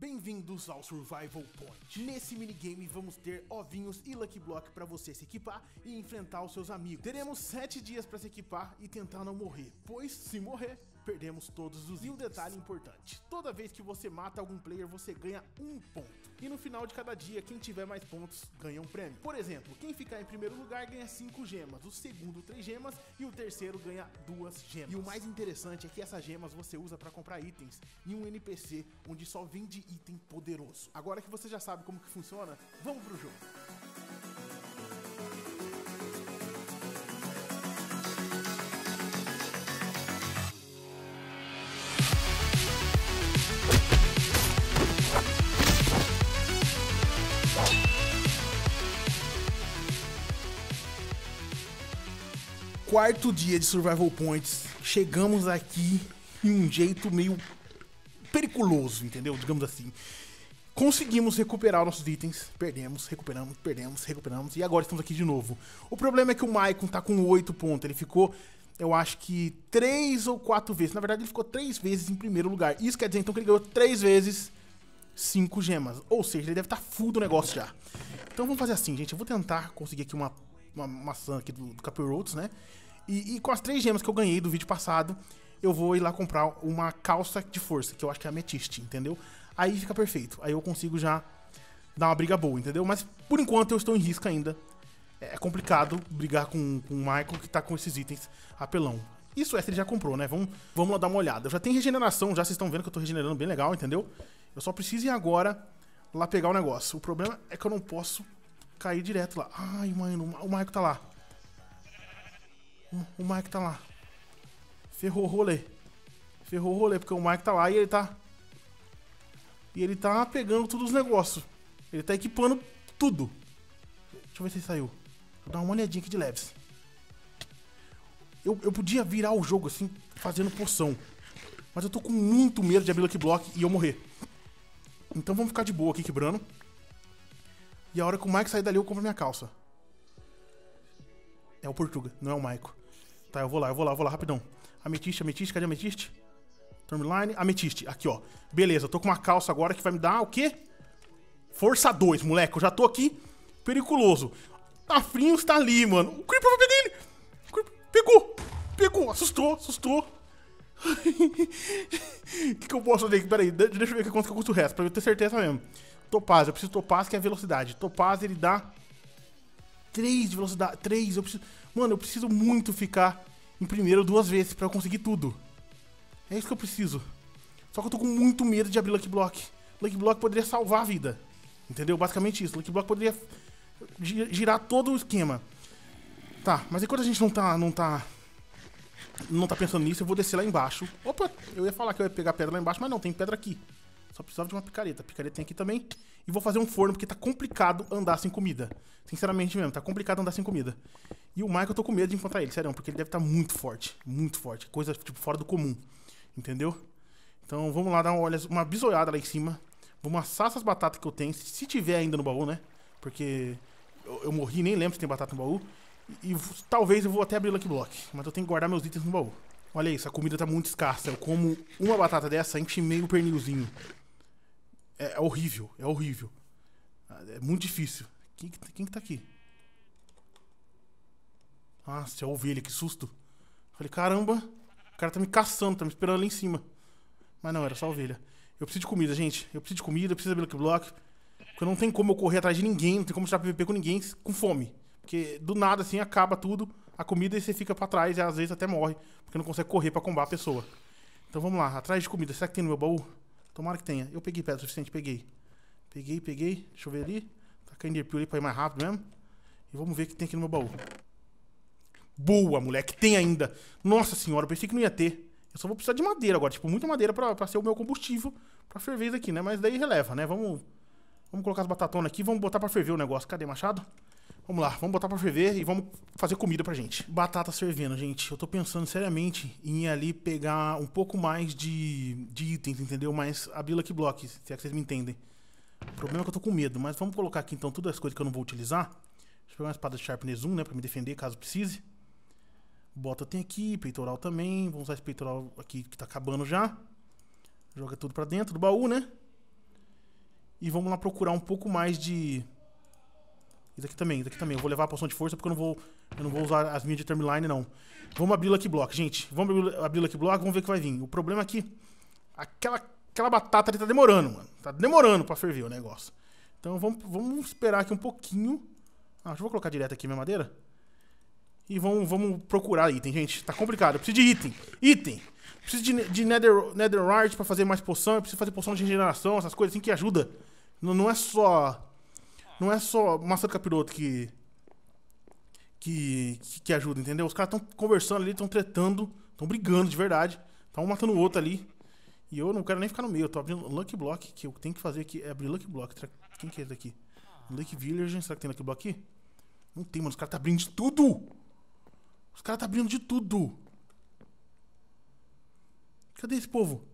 Bem-vindos ao Survival Point. Nesse minigame vamos ter ovinhos e Lucky Block para você se equipar e enfrentar os seus amigos. Teremos 7 dias para se equipar e tentar não morrer, pois se morrer, perdemos todos os itens. E um detalhe importante, toda vez que você mata algum player, você ganha um ponto. E no final de cada dia, quem tiver mais pontos ganha um prêmio. Por exemplo, quem ficar em primeiro lugar ganha 5 gemas, o segundo 3 gemas e o terceiro ganha 2 gemas. E o mais interessante é que essas gemas você usa para comprar itens em um NPC onde só vende item poderoso. Agora que você já sabe como que funciona, vamos pro jogo. quarto dia de Survival Points, chegamos aqui em um jeito meio periculoso, entendeu? Digamos assim. Conseguimos recuperar nossos itens, perdemos, recuperamos, perdemos, recuperamos, e agora estamos aqui de novo. O problema é que o Maicon tá com 8 pontos, ele ficou, eu acho que, 3 ou 4 vezes. Na verdade, ele ficou 3 vezes em primeiro lugar. Isso quer dizer, então, que ele ganhou 3 vezes 5 gemas. Ou seja, ele deve estar tá full do negócio já. Então vamos fazer assim, gente. Eu vou tentar conseguir aqui uma, uma maçã aqui do, do né? E, e, com as três gemas que eu ganhei do vídeo passado, eu vou ir lá comprar uma calça de força, que eu acho que é ametiste, entendeu? Aí fica perfeito. Aí eu consigo já dar uma briga boa, entendeu? Mas por enquanto eu estou em risco ainda. É complicado brigar com, com o Michael que tá com esses itens apelão. Isso é ele já comprou, né? Vamos, vamos lá dar uma olhada. Eu já tem regeneração, já vocês estão vendo que eu tô regenerando bem legal, entendeu? Eu só preciso ir agora lá pegar o negócio. O problema é que eu não posso cair direto lá. Ai, mano, o Michael tá lá o Mike tá lá. Ferrou o rolê. Ferrou o rolê, porque o Mike tá lá e ele tá. E ele tá pegando todos os negócios. Ele tá equipando tudo. Deixa eu ver se ele saiu. Vou dar uma olhadinha aqui de leves. Eu, eu podia virar o jogo assim, fazendo poção. Mas eu tô com muito medo de abrir Lucky Block e eu morrer. Então vamos ficar de boa aqui quebrando. E a hora que o Mike sair dali, eu compro minha calça. É o Portuga, não é o Maico. Tá, eu vou lá, eu vou lá, eu vou lá, rapidão. Ametiste, ametiste, cadê ametiste? Termline, ametiste. Aqui, ó. Beleza, tô com uma calça agora que vai me dar o quê? Força 2, moleque. Eu já tô aqui periculoso. Tafrinhos tá, tá ali, mano. O Creeper vai pegar ele. Pegou. Pegou. Assustou, assustou. O que, que eu posso fazer? Pera aí, deixa eu ver quanto que custa o resto, pra eu ter certeza mesmo. Topaz, eu preciso de Topaz, que é a velocidade. Topaz, ele dá 3 de velocidade. 3, eu preciso... Mano, eu preciso muito ficar em primeiro duas vezes pra eu conseguir tudo. É isso que eu preciso. Só que eu tô com muito medo de abrir Lucky Block. Lucky Block poderia salvar a vida. Entendeu? Basicamente isso. Lucky Block poderia girar todo o esquema. Tá, mas enquanto a gente não tá, não tá não tá pensando nisso, eu vou descer lá embaixo. Opa, eu ia falar que eu ia pegar pedra lá embaixo, mas não, tem pedra aqui. Só precisava de uma picareta. picareta tem aqui também. E vou fazer um forno, porque tá complicado andar sem comida. Sinceramente mesmo, tá complicado andar sem comida. E o Michael eu tô com medo de enfrentar ele, sério, porque ele deve estar tá muito forte, muito forte, coisa tipo fora do comum, entendeu? Então vamos lá dar uma, olhada, uma bisoiada lá em cima. Vamos assar essas batatas que eu tenho, se tiver ainda no baú, né? Porque eu, eu morri, nem lembro se tem batata no baú. E, e talvez eu vou até abrir o Lucky Block, mas eu tenho que guardar meus itens no baú. Olha isso, a comida tá muito escassa. Eu como uma batata dessa, enche meio pernilzinho. É, é horrível, é horrível. Ah, é muito difícil. Quem, quem que tá aqui? Nossa, ah, eu ouvi ele, que susto. Falei, caramba, o cara tá me caçando, tá me esperando ali em cima. Mas não, era só ovelha. Eu preciso de comida, gente. Eu preciso de comida, eu preciso de block block. Porque não tem como eu correr atrás de ninguém, não tem como tirar PVP com ninguém com fome. Porque do nada, assim, acaba tudo, a comida e você fica pra trás e às vezes até morre. Porque não consegue correr pra combater a pessoa. Então vamos lá, atrás de comida. Será que tem no meu baú? Tomara que tenha. Eu peguei pedra suficiente, peguei. Peguei, peguei. Deixa eu ver ali. Tacar tá Enderpeel ali pra ir mais rápido mesmo. E vamos ver o que tem aqui no meu baú boa, moleque. Tem ainda. Nossa senhora, pensei que não ia ter. Eu só vou precisar de madeira agora, tipo, muita madeira pra, pra ser o meu combustível pra ferver isso aqui, né? Mas daí releva, né? Vamos, vamos colocar as batatonas aqui, vamos botar pra ferver o negócio. Cadê machado? Vamos lá, vamos botar pra ferver e vamos fazer comida pra gente. Batata fervendo, gente. Eu tô pensando seriamente em ir ali pegar um pouco mais de, de itens, entendeu? Mais abrir Lucky Block, se é que vocês me entendem. O problema é que eu tô com medo, mas vamos colocar aqui então todas as coisas que eu não vou utilizar. Deixa eu pegar uma espada de Sharpness 1, né, pra me defender caso precise. Bota tem aqui, peitoral também. Vamos usar esse peitoral aqui que tá acabando já. Joga tudo pra dentro do baú, né? E vamos lá procurar um pouco mais de... Isso aqui também, isso aqui também. Eu vou levar a poção de força porque eu não vou, eu não vou usar as minhas de termline, não. Vamos abrir o Lucky Block, gente. Vamos abrir o Lucky Block, vamos ver o que vai vir. O problema é que aquela, aquela batata ali tá demorando, mano. Tá demorando pra ferver o negócio. Então vamos, vamos esperar aqui um pouquinho. Ah, deixa eu colocar direto aqui minha madeira. E vamos, vamos procurar item, gente. Tá complicado. Eu preciso de item. Item. Eu preciso de, de nether, netherite pra fazer mais poção. Eu preciso fazer poção de regeneração, essas coisas assim que ajuda. Não, não é só. Não é só maçã do capiroto que. Que, que ajuda, entendeu? Os caras estão conversando ali, estão tretando, estão brigando de verdade. estão tá um matando o outro ali. E eu não quero nem ficar no meio. Eu tô abrindo Lucky Block, que eu tenho que fazer aqui. É abrir Lucky Block. Quem que é daqui? lake Village. Será que tem Lucky Block aqui? Não tem, mano. Os caras tá abrindo de tudo! Os caras tá abrindo de tudo. Cadê esse povo?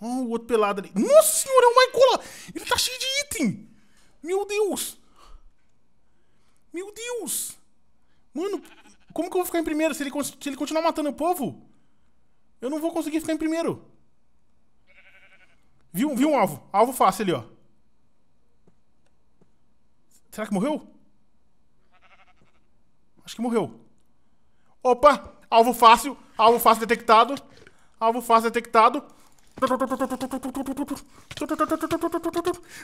Ó, oh, o outro pelado ali. Nossa senhora, é o Michael! Ele tá cheio de item! Meu Deus! Meu Deus! Mano, como que eu vou ficar em primeiro se ele, se ele continuar matando o povo? Eu não vou conseguir ficar em primeiro. Viu, viu um alvo? Alvo fácil ali, ó. Será que morreu? Acho que morreu. Opa! Alvo fácil. Alvo fácil detectado. Alvo fácil detectado.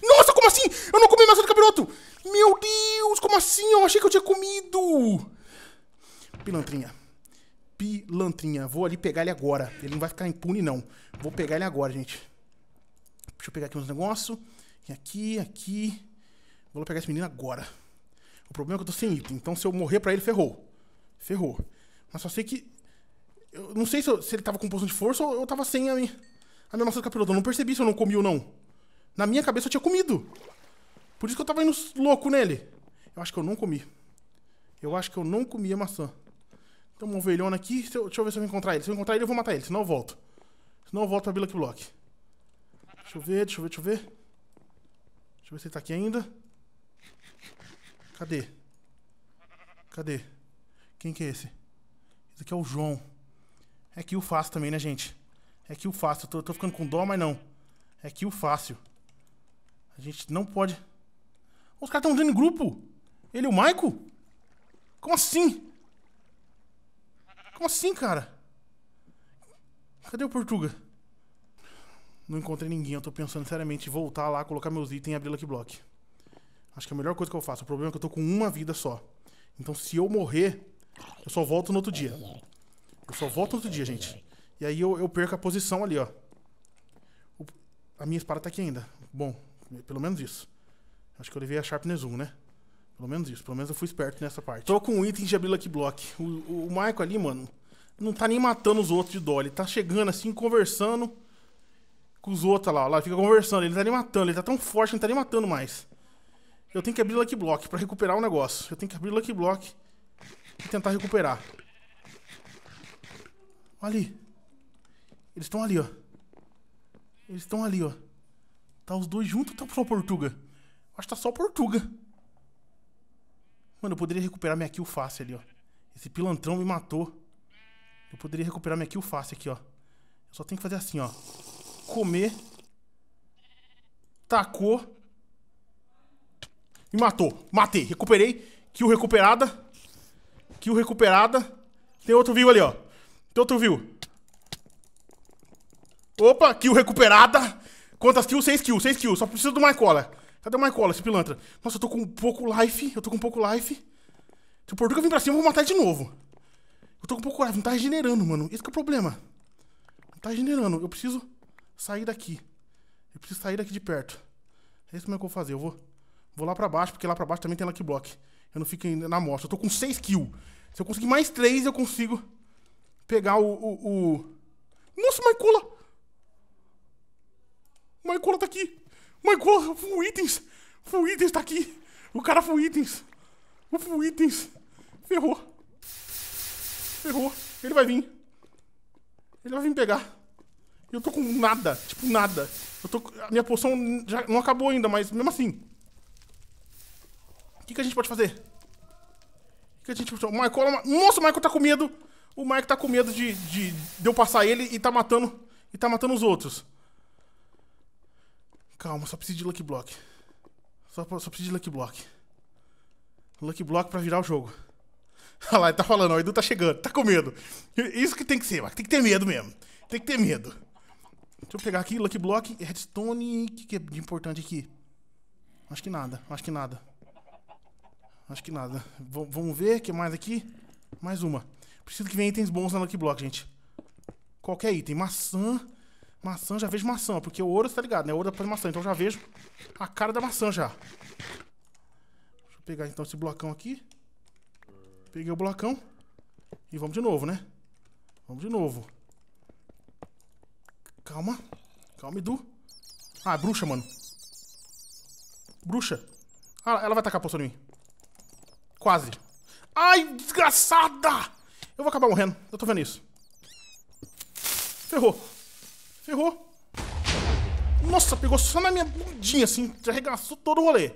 Nossa, como assim? Eu não comi maçã do capiroto! Meu Deus, como assim? Eu achei que eu tinha comido! Pilantrinha. Pilantrinha. Vou ali pegar ele agora. Ele não vai ficar impune, não. Vou pegar ele agora, gente. Deixa eu pegar aqui uns negócios. Aqui, aqui. Vou pegar esse menino agora. O problema é que eu tô sem item. Então, se eu morrer pra ele, ferrou. Ferrou. Mas só sei que. Eu não sei se, eu, se ele tava com poção de força ou eu tava sem a minha, a minha maçã do capiroto. Eu não percebi se eu não comi ou não. Na minha cabeça eu tinha comido. Por isso que eu tava indo louco nele. Eu acho que eu não comi. Eu acho que eu não comi a maçã. Tem uma ovelhona aqui. Deixa eu, deixa eu ver se eu vou encontrar ele. Se eu encontrar ele, eu vou matar ele. Senão eu volto. Senão eu volto pra Billock Block. Deixa eu ver, deixa eu ver, deixa eu ver. Deixa eu ver se ele tá aqui ainda. Cadê? Cadê? Quem que é esse? Esse aqui é o João. É kill fácil também, né, gente? É kill fácil. Eu tô, tô ficando com dó, mas não. É kill fácil. A gente não pode... Os caras estão entrando em grupo. Ele e o Maico? Como assim? Como assim, cara? Cadê o Portuga? Não encontrei ninguém. Eu tô pensando seriamente em voltar lá, colocar meus itens e abrir Lucky Block. Acho que é a melhor coisa que eu faço. O problema é que eu tô com uma vida só. Então se eu morrer, eu só volto no outro dia. Eu só volto no outro dia, gente. E aí eu, eu perco a posição ali, ó. O, a minha espada tá aqui ainda. Bom, pelo menos isso. Acho que eu levei a Sharpness 1, né? Pelo menos isso. Pelo menos eu fui esperto nessa parte. Tô com um item de abrir Lucky Block. O, o, o Michael ali, mano, não tá nem matando os outros de dó. Ele tá chegando assim, conversando com os outros lá. Lá fica conversando. Ele tá nem matando. Ele tá tão forte, não tá nem matando mais. Eu tenho que abrir Lucky Block pra recuperar o negócio. Eu tenho que abrir Lucky Block tentar recuperar. Olha ali. Eles estão ali, ó. Eles estão ali, ó. Tá os dois juntos ou tá só o Portuga? Acho que tá só o Portuga. Mano, eu poderia recuperar minha kill fácil ali, ó. Esse pilantrão me matou. Eu poderia recuperar minha kill fácil aqui, ó. Eu só tenho que fazer assim, ó. Comer. Tacou. Me matou. Matei. Recuperei. Kill recuperada. Kill recuperada. Tem outro view ali, ó. Tem outro view. Opa, kill recuperada. Quantas kills? 6 kills, 6 kills. Só preciso do Mycola. Cadê o Mycola, esse pilantra? Nossa, eu tô com um pouco life. Eu tô com pouco life. Se o Portuga vir pra cima, eu vou matar de novo. Eu tô com pouco life. Não tá regenerando, mano. Esse é o problema. Não tá regenerando. Eu preciso sair daqui. Eu preciso sair daqui de perto. É isso mesmo que eu vou fazer. Eu vou, vou lá pra baixo, porque lá pra baixo também tem Lucky block. Eu não fico ainda na amostra. Eu tô com 6 kills. Se eu conseguir mais 3, eu consigo pegar o... o, o... Nossa, Maicula! Maicola tá aqui! Maicula, full itens! Full itens tá aqui! O cara full itens! O full itens! Ferrou! Ferrou! Ele vai vir! Ele vai vir pegar! Eu tô com nada, tipo nada. Eu tô, a minha poção já não acabou ainda, mas mesmo assim. O que, que a gente pode fazer? O que, que a gente pode fazer? O Michael... Nossa, o Michael tá com medo. O Michael tá com medo de, de, de eu passar ele e tá matando... E tá matando os outros. Calma, só preciso de Lucky Block. Só, só preciso de Lucky Block. Lucky Block pra virar o jogo. Olha lá, ele tá falando, o Edu tá chegando, tá com medo. Isso que tem que ser, mas tem que ter medo mesmo. Tem que ter medo. Deixa eu pegar aqui, Lucky Block, Redstone, o que, que é de importante aqui? Acho que nada, acho que nada. Acho que nada. V vamos ver, o que mais aqui? Mais uma. Preciso que venha itens bons na Lucky Block, gente. Qualquer item. Maçã. Maçã, já vejo maçã, porque o ouro, tá ligado, né? O ouro é maçã, então já vejo a cara da maçã já. Deixa eu pegar então esse blocão aqui. Peguei o blocão. E vamos de novo, né? Vamos de novo. Calma. Calma, Edu. Ah, bruxa, mano. Bruxa. Ah, ela vai tacar a poção em mim. Quase. Ai, desgraçada! Eu vou acabar morrendo. Eu tô vendo isso. Ferrou. Ferrou. Nossa, pegou só na minha bundinha, assim. Arregaçou todo o rolê.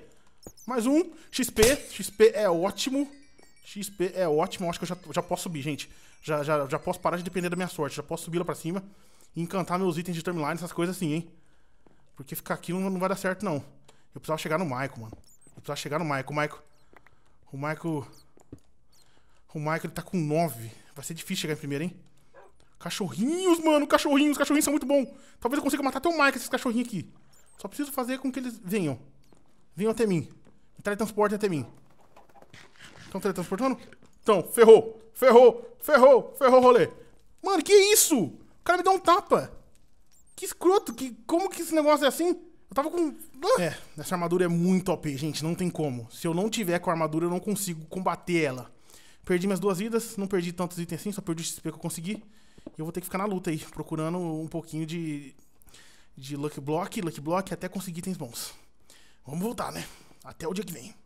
Mais um. XP. XP é ótimo. XP é ótimo. Eu acho que eu já, já posso subir, gente. Já, já, já posso parar de depender da minha sorte. Já posso subir lá pra cima e encantar meus itens de timeline, essas coisas assim, hein. Porque ficar aqui não, não vai dar certo, não. Eu precisava chegar no Maico, mano. Eu precisava chegar no Maico. Maico, o Michael. O Michael tá com 9. Vai ser difícil chegar em primeiro, hein? Cachorrinhos, mano, cachorrinhos, cachorrinhos são muito bons. Talvez eu consiga matar até o Michael esses cachorrinhos aqui. Só preciso fazer com que eles venham. Venham até mim. Me teletransportem até mim. Estão teletransportando? Então, ferrou, ferrou, ferrou, ferrou rolê. Mano, que isso? O cara me deu um tapa. Que escroto, que, como que esse negócio é assim? Eu tava com. Ah, é, essa armadura é muito OP, gente. Não tem como. Se eu não tiver com a armadura, eu não consigo combater ela. Perdi minhas duas vidas, não perdi tantos itens assim, só perdi o XP que eu consegui. E eu vou ter que ficar na luta aí, procurando um pouquinho de. De Luck Block, Luck Block, até conseguir itens bons. Vamos voltar, né? Até o dia que vem.